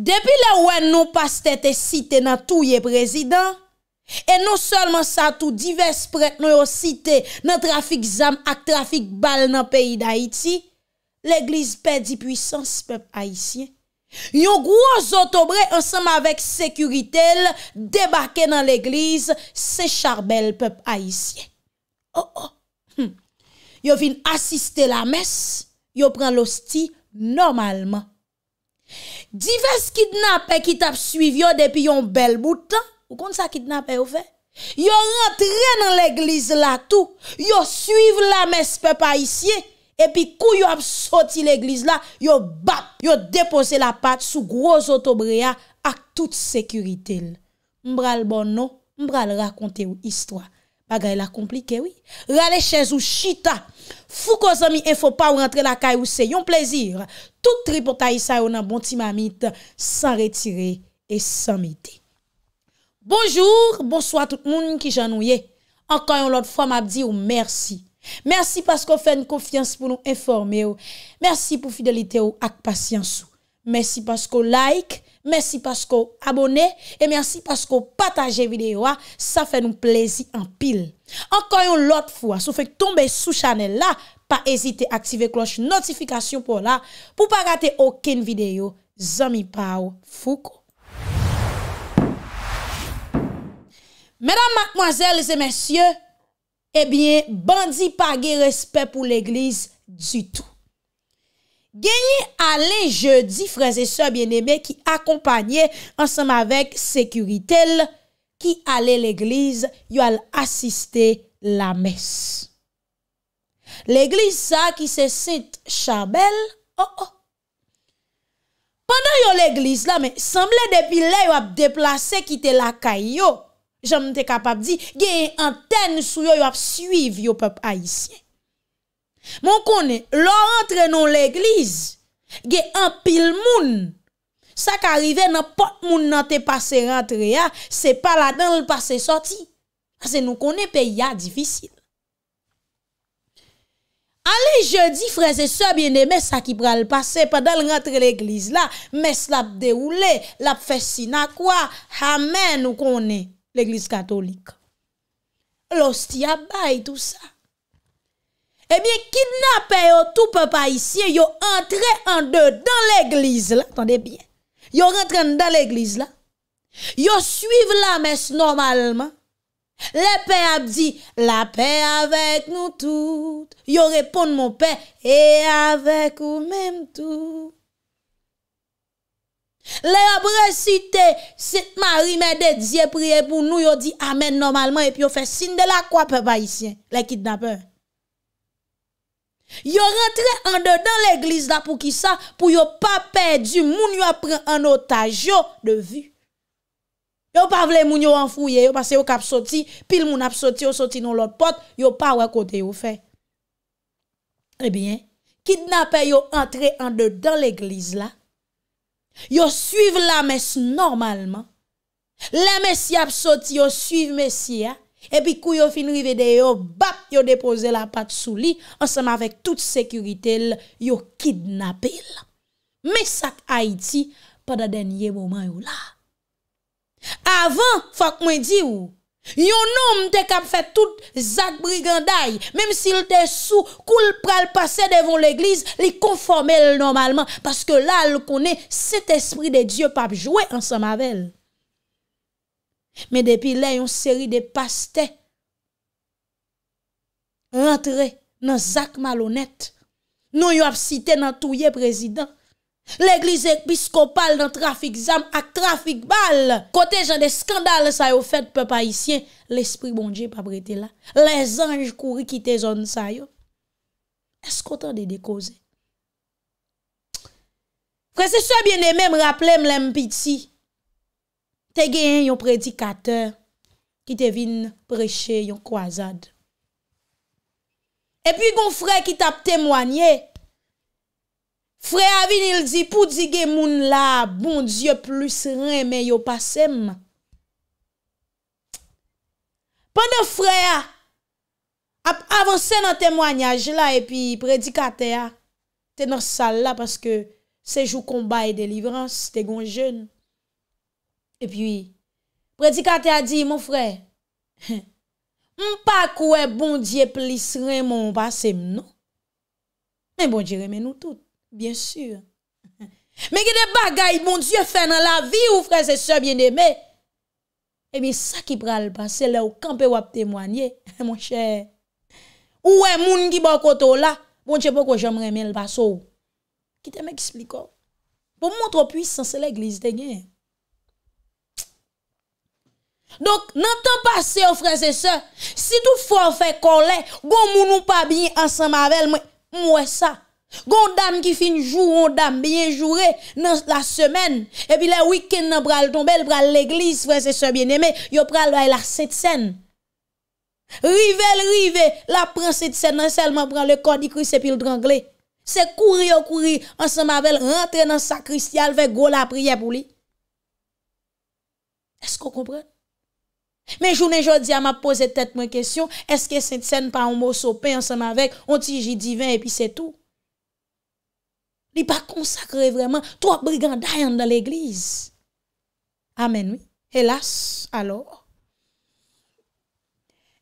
Depi le ouen nou pas tete site nan tou ye prezident, e nou solman sa tou divers prete nou yo site nan trafik zam ak trafik bal nan peyi da iti, l'eglise pe di puissance pep a isye. Yo gwo zotobre ansam avek sekuritel debake nan l'eglise se charbel pep a isye. Yo vin asiste la mes, yo pran lo sti normalman. Dives kidnapè ki tap suiv yo depi yon bel boutan. Ou kont sa kidnapè ou fe? Yo rentren l'eglise la tou. Yo suiv la mespe pa isye. Epi kou yo ap soti l'eglise la, yo bap, yo depose la pat sou gros otobreya ak tout sekuritel. Mbral bonno, mbral rakonte ou istwa. Aga e la komplike wè. Rale chèz ou chita. Fou ko zami e fò pa ou rentre la kaj ou se yon plezir. Tout tripotay sa yo nan bonti mamit. San retire et san mite. Bonjour, bonsoit tout moun ki janou ye. Ankan yon lot fòm ap di ou mersi. Mersi paskou fè n konfians pou nou informe ou. Mersi pou fidelite ou ak pasyans ou. Mersi paskou like. Mersi paskou abone, e mersi paskou pataje videyo a, sa fe nou plezi an pil Ankoyon lot fwa, sou fek tombe sou chanel la, pa ezite aktive kloche notifikasyon pou la Pou pa gate oken videyo, zami pa ou fuko Mersi paskou abone, e mersi paskou pataje videyo a, sa fe nou plezi an pil Genye ale jeudi, frèze sè bienemè ki akompanyè ansèm avèk sekuritel ki ale l'eglize yo al asiste la mes. L'eglize sa ki se sète chabel, oh oh. Pandan yo l'eglize la men, semblè depi lè yo ap deplase kite la kay yo. Jèm te kapap di genye anten sou yo yo ap suiv yo pep aisyen. Moun konen, lò rentre nou l'Eglise Ge an pil moun Sa ka rive, nan pot moun nan te pase rentre ya Se pa la den l'pase soti Ase nou konen pe ya, difisil Ale je di, freze se biene Mè sa ki pra l'pase Pa dal rentre l'Eglise la Mè sla pde ou le La pfe si na kwa Hamè nou konen l'Eglise Katolik Lò sti abay tout sa Eh bien, kidnappé tout peuple ici, yo entré en deux dans l'église là. Attendez bien. Yo rentré dans l'église là. Yo suivent la messe normalement. Le père a dit, la paix avec nous toutes. Yo répond mon père, et avec vous même tout. Le ap cette cette Marie m'a de prié pour nous. nous. yo dit, amen normalement. Et puis yo fait signe de la croix, peuple ici. les le Yo rentre an de dan l'eglise la pou ki sa pou yo pa pe du moun yo apren an otaj yo de vu. Yo pa vle moun yo an fouye yo passe yo kap soti pil moun ap soti yo soti nou lot pot yo pa wak kote yo fe. Ebyen, eh kidnapè yo rentre an de dan l'eglise la. Yo suive la mes normalman. La mesi ap soti yo suive mesi ya. Epi kou yo fin rive de yo, bap, yo depose la pat sou li, anseman vek tout sekuritel, yo kidnapil. Me sak Haiti, pa da denye woman yo la. Avan, fak mwen di ou, yon om te kap fet tout zak briganday, mem si lte sou koul pral pase devon l'egliz, li konforme l normalman, paske la l konen set espri de Diyo pap jwe anseman vel. Mè depi lè yon seri de paste rentre nan Zak Malonet nou yon ap site nan touye prezident l'eglise biskopal nan trafik zam ak trafik bal kote jan de skandal sa yo fèd pe païsien l'esprit bon diè pa brete la lè zanj kouri kite zon sa yo eskotan de dekoze prese so biene mè m raple m lè m piti Te gen yon predikater ki te vin preche yon kwa zade. E pi gon frey ki tap temwanye. Frey avin il di pou di gen moun la, bon di yo plus ren men yo pasem. Pan nan frey ap avanse nan temwanyaj la e pi predikater. Te nan sal la paske se jou kombay e de livrans te gon jen. E pi, predikatè a di, bon non? bon bon moun frey, mpak wè bon diye plisre moun basèm nou. Mè bon diye remè nou tout, bien sur. Mè ki de bagay, moun diye fè nan la vi, ou frey, se sèm yè demè. E mi sa ki pral basè lè ou kampe wap temwanyè, moun chè. Ou wè moun ki bakotou la, bon diye bako jèm remè l basè ou. Ki te mè ki slikò. Pou moun tro pwis sanse lè glis denye. Donk nan tan pase yo oh, freze se, si tou fwa fe kon le, goun mounou pa biye ansan mavel mwen mwen sa. Goun dam ki finjou, goun dam biye joure nan la semen, epi la wiken nan pral tombe, pral l'eglis freze se bieneme, yo pral vay la setsen. Rivel rive, la pran setsen nan selman pran le kodi kri se pil drangle. Se kouri yo kouri, ansan mavel rentre nan sa kristyal, vek go la priye pou li. Esko komprat? Men jounen jodi a ma pose tete mwen kesyon, eske se tsen pa an mou sope an seman vek, an ti jidivin epi se tou. Li pa konsakre vreman, to a brigandayan da l'eglize. Amen mi. Elas, alor.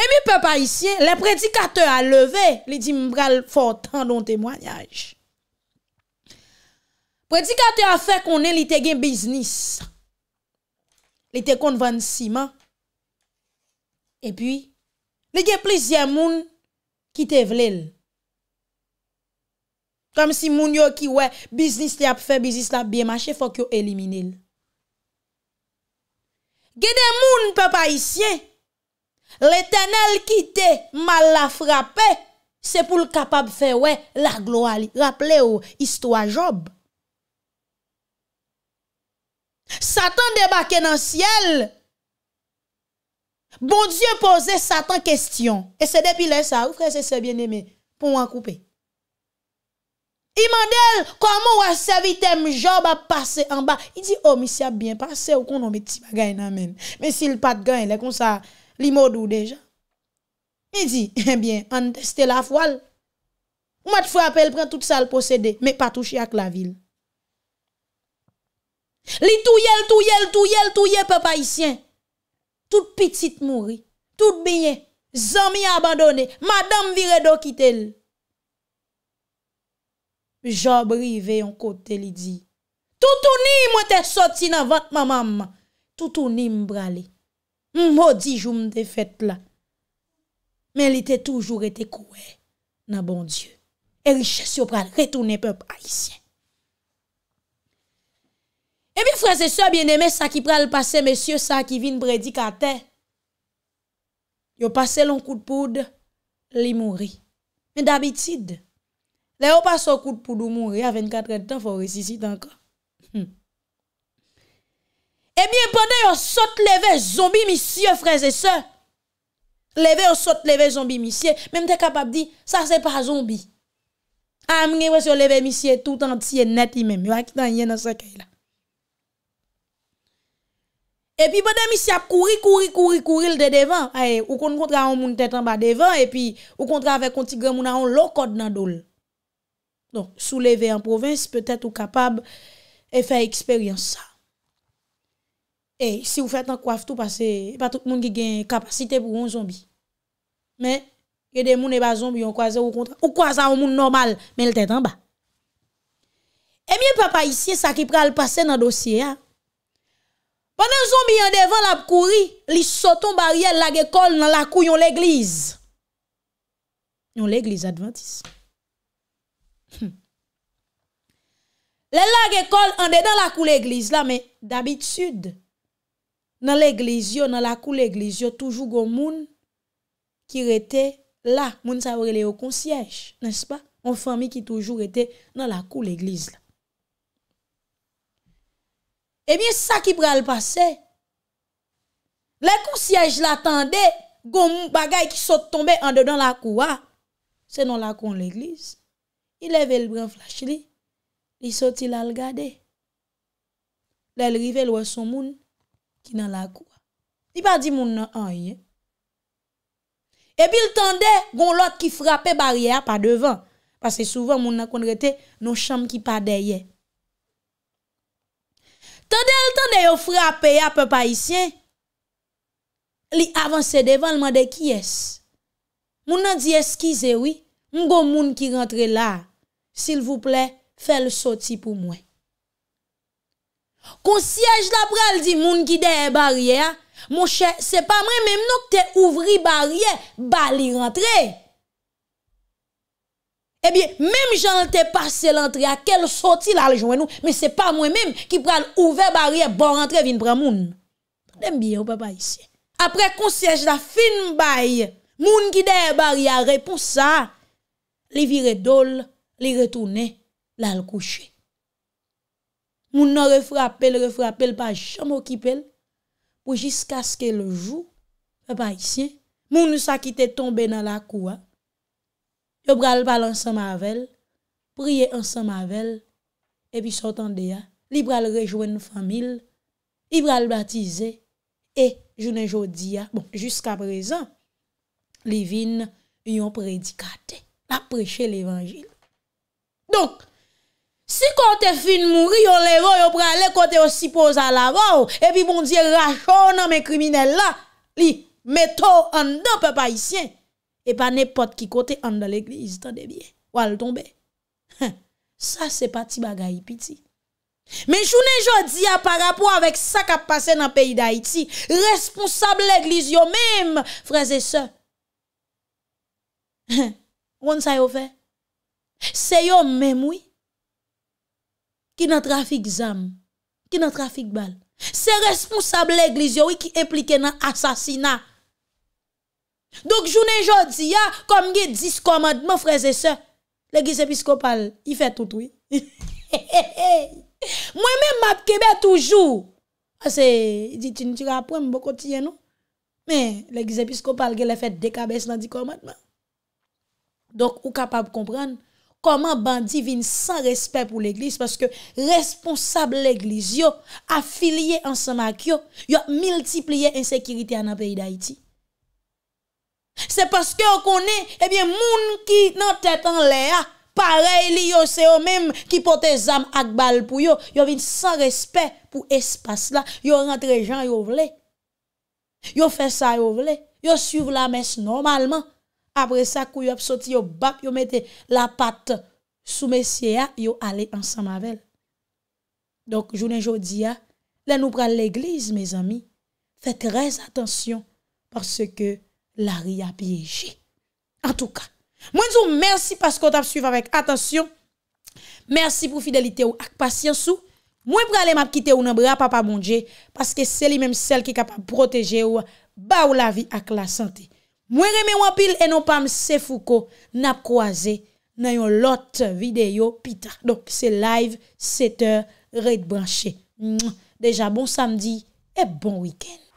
E mi pe pa isyen, le predikate a leve, li di mbral fortan don temoyaj. Predikate a fe konen li te gen biznis. Li te kon ven siman. E pi, le ge plizye moun ki te vle l. Kom si moun yo ki we biznis li ap fe, biznis la biye mache, fok yo elimine l. Ge de moun pe pa isye, le tenel ki te mal la frape, se pou l kapab fe we la gloa li. Raple yo, histwa job. Satan debake nan siel, Bon Diyo pose satan kestyon. E se depile sa. Ou fre se se bien eme pou an koupe. I mandel kwa mou a se vitem job a pase an ba. I di, oh mi se ap bien pase ou konon mi ti bagay nan men. Men si l pat gang le kon sa li modou dejan. I di, en bien, an stela fwal. Ou mat fwa apel pren tout sa l posede men patouche ak la vil. Li touye l touye l touye l touye pe pa isyen. Tout pitit mouri, tout binye, zan mi abadone, madame vire do kitel. Job rive yon kote li di, toutouni mwen te soti nan vat mamamman, toutouni mbrale. Mwodi joun mte fet la, men li te toujou rete koue, nan bon dieu, eriches yo pral retounen pep aisyen. Ebi, freze se, bien eme, sa ki pral pase, mesye, sa ki vin predikate. Yo pase loun kou de poud, li mouri. Men dabitid, le yo pase loun kou de poud ou mouri, aven katre de tan, fò resisit anka. Ebi, pwede yo sot leve zombi misye, freze se. Leve yo sot leve zombi misye, men mte kapab di, sa se pa zombi. Amne ah, wese yo leve misye tout an tiye neti men, yo akit an yen an se kèy la. E pi bade mi si ap kouri, kouri, kouri, kouri l de devan. Ou kontra an moun tetan ba devan. E pi ou kontra ave konti gre moun an l okot nan dole. Don, souleve an provins, petet ou kapab e fe eksperyans sa. E, si ou fet an kwaftou, pa se, pa tout moun ki gen kapasite pou yon zombi. Men, ke de moun e ba zombi, ou kwaza an moun normal, men l tetan ba. E mi e papa isi, sa ki pra al pase nan dosye, ha. Pwè nan zonbi yon devan la pkouri, li soton barye lag ekol nan la kou yon l'egliz. Yon l'egliz adventisme. Le lag ekol an de dan la kou l'egliz la, men, d'abit sud. Nan l'egliz yo, nan la kou l'egliz yo, toujou goun moun ki rete la. Moun sa vre le yo konsyèj, nè s'pa? Yon fami ki toujou rete nan la kou l'egliz la. Ebyen eh sa ki pral pase. Le konsyaj la tende, goun bagay ki sote tombe an dedan la kouwa. Se non la kon l'eglise. I leve l'bran flash li, li sote ilal gade. Le lrive lwa son moun ki nan la kouwa. Di pa di moun nan an yon. Ebyen tende, goun lot ki frape bariya pa devan. Pase souvan moun nan kon rete, non chanm ki pa deyye. Tande el tande yo frape ya pe pa isyen, li avanse devan lman de kyes. Moun nan di eskize wii, mgo moun ki rentre la, sil vouple fè le soti pou mwen. Kon siyej la prel di moun ki den e barye, moun chè se pa mwen mèm nou kte ouvri barye, ba li rentre. Ebyen, eh mem jante pase l'antre a kelle soti lal joen nou, men se pa mwen menm ki pran ouve barye bon antre vin pran moun. Deme byen ou oh, pa pa isye. Apre konserj la fin baye, moun ki der barye a repon sa, li vire dol, li retoune lal kouche. Moun nan refrape, refrape, pa jam okipe, ou jiska ske le jou, pa pa isye. Moun sa kite tombe nan la koua, yo pral bal ansan mavel, priye ansan mavel, epi sotan deya, li pral rejwen famil, li pral batize, e jounen jodi ya. Bon, jiska prezan, li vin yon predikate, la preche levangil. Donk, si kote fin mouri, yon levon, yo pral le kote, yon sipoz alavon, epi bon diye rachonan men kriminella, li meto an do pepa isyen, E pa ne pot ki kote an de l'Eglise tan debye. Wal tonbe. Sa se pa ti bagayipi ti. Men choune jodi a parapou avèk sa ka pase nan peyi da iti. Responsable l'Eglise yo mèm. Fraze se. Woun sa yo fè? Se yo mèm wè. Ki nan trafik zam. Ki nan trafik bal. Se responsable l'Eglise yo wè ki implike nan asasina. Donk jounen jodi ya Kom ge dis komadman freze se Le gizepi skopal I fe toutoui Mwen men map kebe toujou Ase ah, Di bon, ti niti rapouen mbo koti yen nou Men le gizepi skopal Ge le fe dekabes nan di komadman Donk ou kapab kompran Koman bandi vin san respet pou l'eglis Paske responsable l'eglis Yo afiliye ansanak yo Yo multipliye Insekiriti an apayi da iti Se paske yo kone, ebyen moun ki nan tetan le a, parey li yo se yo mem, ki pote zam akbal pou yo, yo vin san respet pou espas la, yo rentre jan yo vle, yo fe sa yo vle, yo suv la mes normalman, apre sa kou yo apsoti, yo bap, yo mette la pat sou mesye a, yo ale ansan mavel. Donk, jounen jodi a, le nou pral l'eglize, mes ami, fet tres atensyon, parce ke, la ri ap yeje. En tou ka. Mwen zon mersi paskot ap suiv avèk. Atensyon. Mersi pou fidelite ou ak pasyansou. Mwen pralè map kite ou nan bra pa pa bondje. Paske seli menm sel ki kap ap proteje ou ba ou la vi ak la sante. Mwen remè wapil enon pam se fou ko nap kwa ze nan yon lot videyo pita. Donk se live sete rèd branshe. Deja bon samdi e bon wikend.